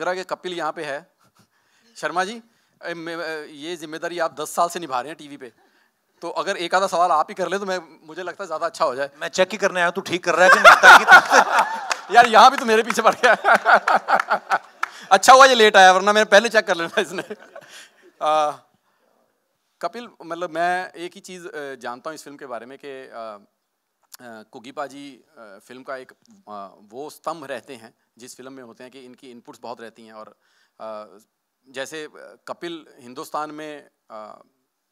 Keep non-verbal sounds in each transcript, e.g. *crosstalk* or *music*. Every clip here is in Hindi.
लग रहा है कि कपिल यहाँ पे है शर्मा जी ये जिम्मेदारी आप दस साल से निभा रहे हैं टीवी पे तो अगर एक आधा सवाल आप ही कर ले तो मैं मुझे लगता है ज्यादा अच्छा हो जाए मैं चेक ही करने आया तू ठीक कर रहा है कि नहीं *laughs* यार यहाँ भी तो मेरे पीछे पड़ गया *laughs* अच्छा हुआ ये लेट आया वरना मैंने पहले चेक कर लेना इसने *laughs* आ, कपिल मतलब मैं एक ही चीज़ जानता हूँ इस फिल्म के बारे में कि कुकी पाजी फिल्म का एक वो स्तंभ रहते हैं जिस फिल्म में होते हैं कि इनकी इनपुट्स बहुत रहती हैं और जैसे कपिल हिंदुस्तान में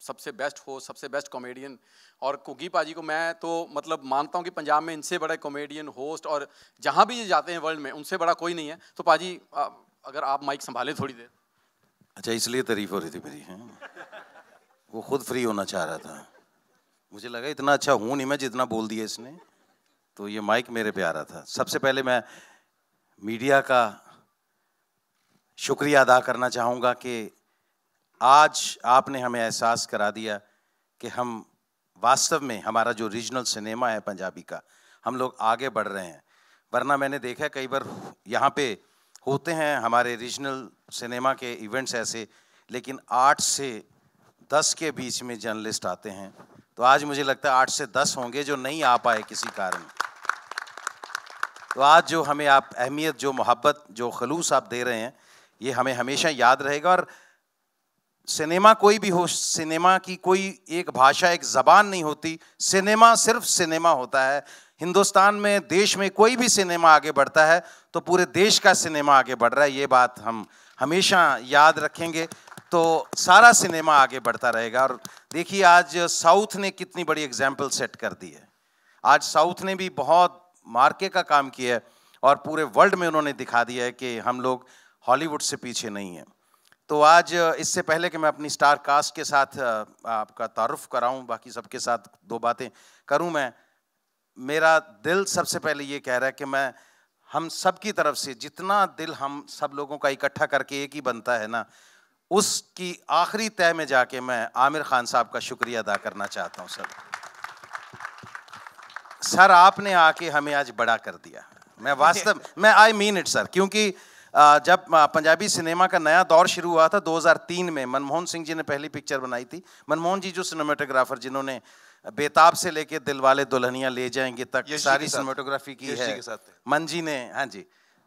सबसे बेस्ट हो सबसे बेस्ट कॉमेडियन और कुकी पाजी को मैं तो मतलब मानता हूँ कि पंजाब में इनसे बड़ा कॉमेडियन होस्ट और जहाँ भी ये जाते हैं वर्ल्ड में उनसे बड़ा कोई नहीं है तो पाजी अगर आप माइक संभालें थोड़ी देर अच्छा इसलिए तारीफ हो रही थी मेरी हाँ। वो खुद फ्री होना चाह रहा था मुझे लगा इतना अच्छा हूँ नहीं मैं जितना बोल दिया इसने तो ये माइक मेरे पे आ रहा था सबसे पहले मैं मीडिया का शुक्रिया अदा करना चाहूँगा कि आज आपने हमें एहसास करा दिया कि हम वास्तव में हमारा जो रीजनल सिनेमा है पंजाबी का हम लोग आगे बढ़ रहे हैं वरना मैंने देखा कई बार यहाँ पे होते हैं हमारे रीजनल सिनेमा के इवेंट्स ऐसे लेकिन आठ से दस के बीच में जर्नलिस्ट आते हैं तो आज मुझे लगता है आठ से दस होंगे जो नहीं आ पाए किसी कारण तो आज जो हमें आप अहमियत जो मोहब्बत जो खलूस आप दे रहे हैं ये हमें हमेशा याद रहेगा और सिनेमा कोई भी हो सिनेमा की कोई एक भाषा एक ज़बान नहीं होती सिनेमा सिर्फ सिनेमा होता है हिंदुस्तान में देश में कोई भी सिनेमा आगे बढ़ता है तो पूरे देश का सिनेमा आगे बढ़ रहा है ये बात हम हमेशा याद रखेंगे तो सारा सिनेमा आगे बढ़ता रहेगा और देखिए आज साउथ ने कितनी बड़ी एग्जाम्पल सेट कर दी है आज साउथ ने भी बहुत मार्के का काम किया है और पूरे वर्ल्ड में उन्होंने दिखा दिया है कि हम लोग हॉलीवुड से पीछे नहीं हैं तो आज इससे पहले कि मैं अपनी स्टार कास्ट के साथ आपका तारुफ कराऊं बाकी सबके साथ दो बातें करूं मैं मेरा दिल सबसे पहले ये कह रहा है कि मैं हम सब की तरफ से जितना दिल हम सब लोगों का इकट्ठा करके एक ही बनता है ना उसकी आखिरी तय में जाके मैं आमिर खान साहब का शुक्रिया अदा करना चाहता हूँ सर सर आपने आके हमें आज बड़ा कर दिया मैं वास्तव *laughs* मैं आई मीन इट सर क्योंकि जब पंजाबी सिनेमा का नया दौर शुरू हुआ था 2003 में मनमोहन सिंह जी ने पहली पिक्चर बनाई थी मनमोहन जी जो सिनेमाटोग्राफर जिन्होंने बेताब से लेके दिल वाले दुल्हनिया ले जाएंगे तक सारी सिनेमाटोग्राफी की है मन जी ने हाँ जी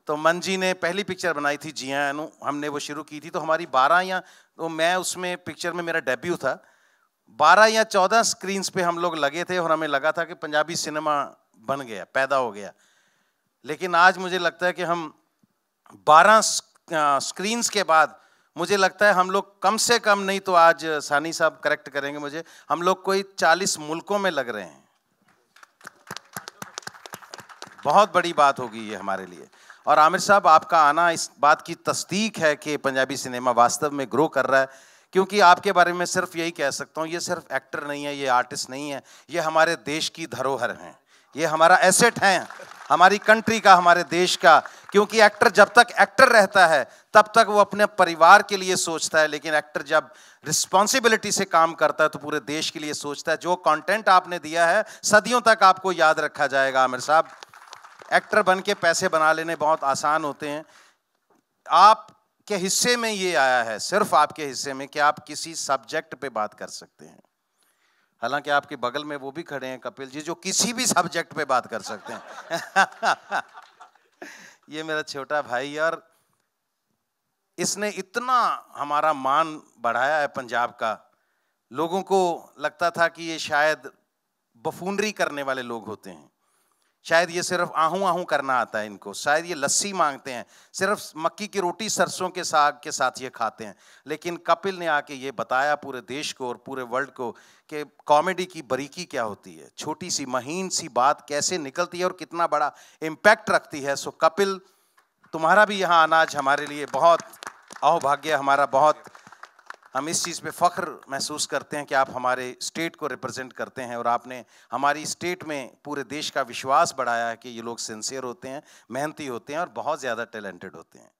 तो मन जी ने पहली पिक्चर बनाई थी जिया अनु हमने वो शुरू की थी तो हमारी बारह या तो मैं उसमें पिक्चर में मेरा डेब्यू था बारह या चौदह स्क्रीन्स पे हम लोग लगे थे और हमें लगा था कि पंजाबी सिनेमा बन गया पैदा हो गया लेकिन आज मुझे लगता है कि हम बारह स्क्रीन्स के बाद मुझे लगता है हम लोग कम से कम नहीं तो आज सानी साहब करेक्ट करेंगे मुझे हम लोग कोई चालीस मुल्कों में लग रहे हैं बहुत बड़ी बात होगी ये हमारे लिए और आमिर साहब आपका आना इस बात की तस्दीक है कि पंजाबी सिनेमा वास्तव में ग्रो कर रहा है क्योंकि आपके बारे में सिर्फ यही कह सकता हूँ ये सिर्फ एक्टर नहीं है ये आर्टिस्ट नहीं है ये हमारे देश की धरोहर हैं ये हमारा एसेट है हमारी कंट्री का हमारे देश का क्योंकि एक्टर जब तक एक्टर रहता है तब तक वो अपने परिवार के लिए सोचता है लेकिन एक्टर जब रिस्पॉन्सिबिलिटी से काम करता है तो पूरे देश के लिए सोचता है जो कंटेंट आपने दिया है सदियों तक आपको याद रखा जाएगा आमिर साहब एक्टर बन के पैसे बना लेने बहुत आसान होते हैं आप के हिस्से में ये आया है सिर्फ आपके हिस्से में कि आप किसी सब्जेक्ट पे बात कर सकते हैं हालांकि आपके बगल में वो भी खड़े हैं कपिल जी जो किसी भी सब्जेक्ट पे बात कर सकते हैं *laughs* ये मेरा छोटा भाई यार इसने इतना हमारा मान बढ़ाया है पंजाब का लोगों को लगता था कि ये शायद बफूनरी करने वाले लोग होते हैं शायद ये सिर्फ आहू आहू करना आता है इनको शायद ये लस्सी मांगते हैं सिर्फ मक्की की रोटी सरसों के साग के साथ ये खाते हैं लेकिन कपिल ने आके ये बताया पूरे देश को और पूरे वर्ल्ड को कि कॉमेडी की बारीकी क्या होती है छोटी सी महीन सी बात कैसे निकलती है और कितना बड़ा इम्पैक्ट रखती है सो कपिल तुम्हारा भी यहाँ अनाज हमारे लिए बहुत अहोभाग्य हमारा बहुत हम इस चीज़ पे फ़ख्र महसूस करते हैं कि आप हमारे स्टेट को रिप्रेजेंट करते हैं और आपने हमारी स्टेट में पूरे देश का विश्वास बढ़ाया है कि ये लोग सिंसियर होते हैं मेहनती होते हैं और बहुत ज़्यादा टैलेंटेड होते हैं